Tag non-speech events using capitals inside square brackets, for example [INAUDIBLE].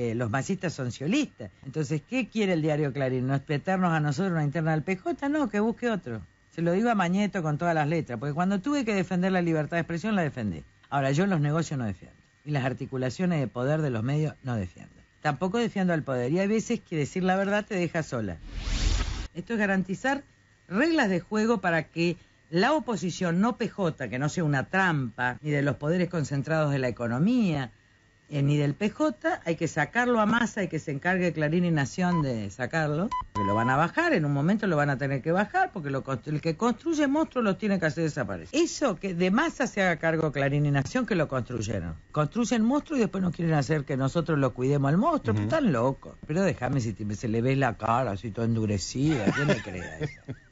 Eh, los masistas son ciolistas, Entonces, ¿qué quiere el diario Clarín? ¿No petarnos a nosotros una interna del PJ? No, que busque otro. Se lo digo a Mañeto con todas las letras, porque cuando tuve que defender la libertad de expresión, la defendí. Ahora, yo los negocios no defiendo. Y las articulaciones de poder de los medios no defiendo. Tampoco defiendo al poder. Y hay veces que decir la verdad te deja sola. Esto es garantizar reglas de juego para que la oposición no PJ, que no sea una trampa, ni de los poderes concentrados de la economía, eh, ni del PJ, hay que sacarlo a masa y que se encargue Clarín y Nación de sacarlo, que lo van a bajar, en un momento lo van a tener que bajar, porque lo, el que construye monstruos los tiene que hacer desaparecer. Eso que de masa se haga cargo Clarín y Nación que lo construyeron. Construyen monstruos y después no quieren hacer que nosotros lo cuidemos al monstruo, están locos. Pero déjame si se le ve la cara así todo endurecida, ¿quién le crea eso? [LAUGHS]